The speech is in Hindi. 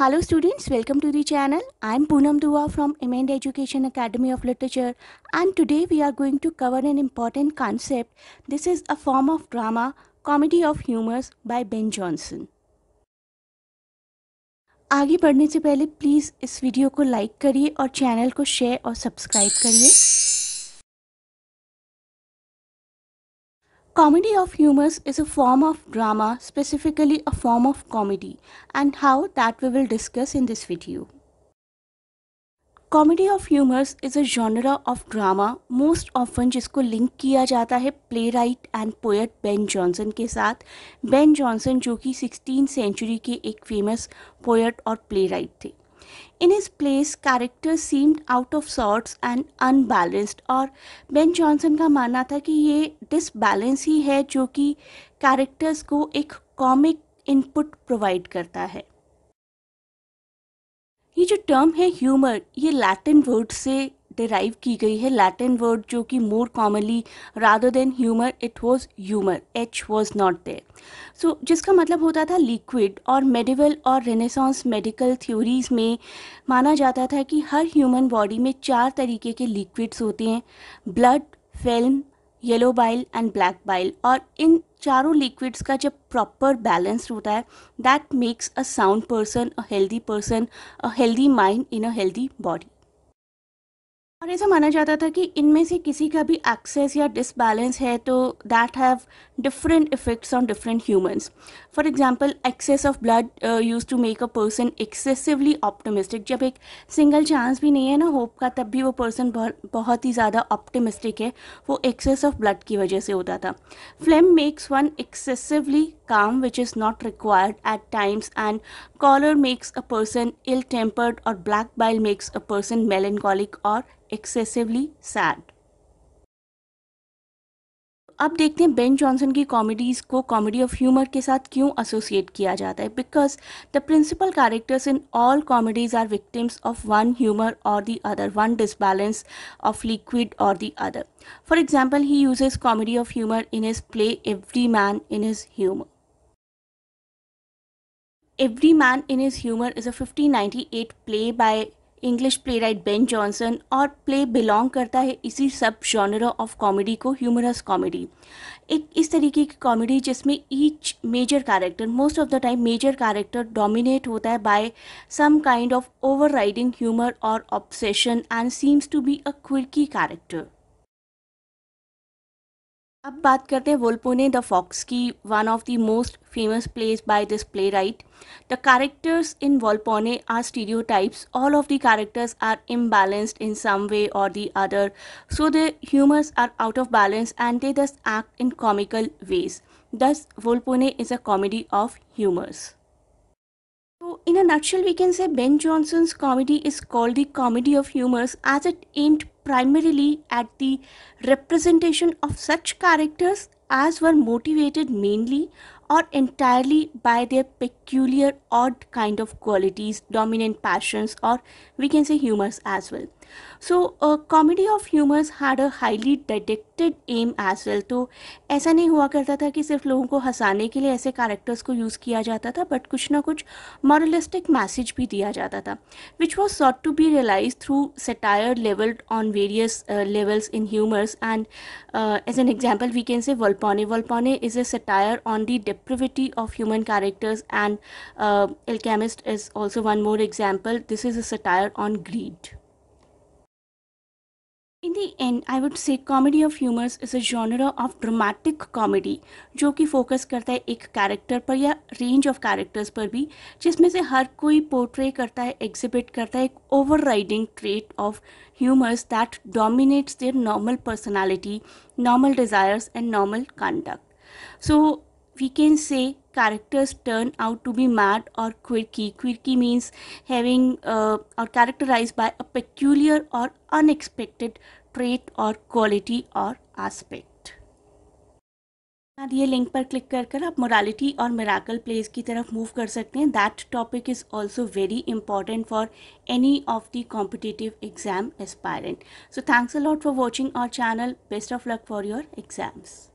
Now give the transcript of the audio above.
Hello students, welcome to the channel. I am Poonam Dua from Amend Education Academy of Literature and today we are going to cover an important concept. This is a form of drama, Comedy of Humors by Ben Jonson. आगे बढ़ने से पहले प्लीज़ इस वीडियो को लाइक करिए और चैनल को शेयर और सब्सक्राइब करिए Comedy of humors is a form of drama, specifically a form of comedy, and how that we will discuss in this video. Comedy of humours is a genre of drama most often जिसको लिंक किया जाता है playwright and poet Ben Jonson के साथ बेन जॉनसन जो कि सिक्सटीन सेंचुरी के एक फेमस पोएट और प्ले राइट थे In his plays, character seemed out of sorts and unbalanced और बेन जॉनसन का मानना था कि ये डिसबैलेंस ही है जो कि कैरेक्टर्स को एक कॉमिक इनपुट प्रोवाइड करता है ये जो टर्म है ह्यूमर ये लैटिन वर्ड से डिराइव की गई है लैटिन वर्ड जो कि more commonly rather than humour it was humour H was not there so जिसका मतलब होता था लिक्विड और मेडिवल और रेनेसांस मेडिकल थ्योरीज में माना जाता था कि हर ह्यूमन बॉडी में चार तरीके के लिक्विड्स होते हैं blood phlegm yellow bile and black bile और इन चारों लिक्विड्स का जब प्रॉपर बैलेंस होता है that makes a sound person a healthy person a healthy mind in a healthy body और ऐसा माना जाता था कि इनमें से किसी का भी एक्सेस या डिसबैलेंस है तो that have different effects on different humans for example excess of blood use to make a person excessively optimistic जब एक सिंगल चांस भी नहीं है ना होप का तब भी वो पर्सन बहुत ही ज़्यादा ऑप्टोमिस्टिक है वो एक्सेस ऑफ ब्लड की वजह से होता था phlegm makes one excessively calm which is not required at times and choler makes a person ill-tempered or black bile makes a person melancholic or excessively sad अब देखते हैं बेन जॉनसन की कॉमेडीज़ को कॉमेडी ऑफ ह्यूमर के साथ क्यों एसोसिएट किया जाता है because the principal characters in all comedies are victims of one humour और the other one disbalance of liquid और the other for example he uses comedy of humour in his play every man in his humour Every Man in His Humor is a 1598 play by English playwright Ben Jonson और प्ले बिलोंग करता है इसी सब जॉनर ऑफ कॉमेडी को ह्यूमरस कॉमेडी एक इस तरीके की कॉमेडी जिसमें each major character most of the time major character dominate होता है by some kind of overriding humour और obsession and seems to be a क्विकी कैरेक्टर अब बात करते हैं वोल्पोने द फॉक्स की one of the most famous place by this playwright the characters in Volpone are stereotypes all of the characters are imbalanced in some way और the other so the humours are out of balance and they thus act in comical ways thus Volpone is a comedy of humours In a nutshell, we can say Ben Jonson's comedy is called the comedy of humors as it aimed primarily at the representation of such characters as were motivated mainly or entirely by their peculiar odd kind of qualities dominant passions or we can say humors as well so a comedy of humors had a highly detected aim as well to aisa nahi hua karta tha ki sirf logon ko hasane ke liye aise characters ko use kiya jata tha but kuch na kuch moralistic message bhi diya jata tha which was sought to be realized through satire leveled on various uh, levels in humors and uh, as an example we can say volpone volpone is a satire on the depravity of human characters and uh, alchemist is also one more example this is a satire on greed in the end i would say comedy of humors is a genre of dramatic comedy jo ki focus karta hai character par ya range of characters par bhi jisme se har koi portray karta hai exhibit karta overriding trait of humors that dominates their normal personality normal desires and normal conduct so we can say characters turn out to be mad or quirky. Quirky means having uh, or characterized by a peculiar or unexpected trait or quality or aspect. ये लिंक पर क्लिक कर कर आप मोरालिटी और मेराकल प्लेस की तरफ मूव कर सकते हैं that topic is also very important for any of the competitive exam aspirant so thanks for watching for watching our channel best of luck for your exams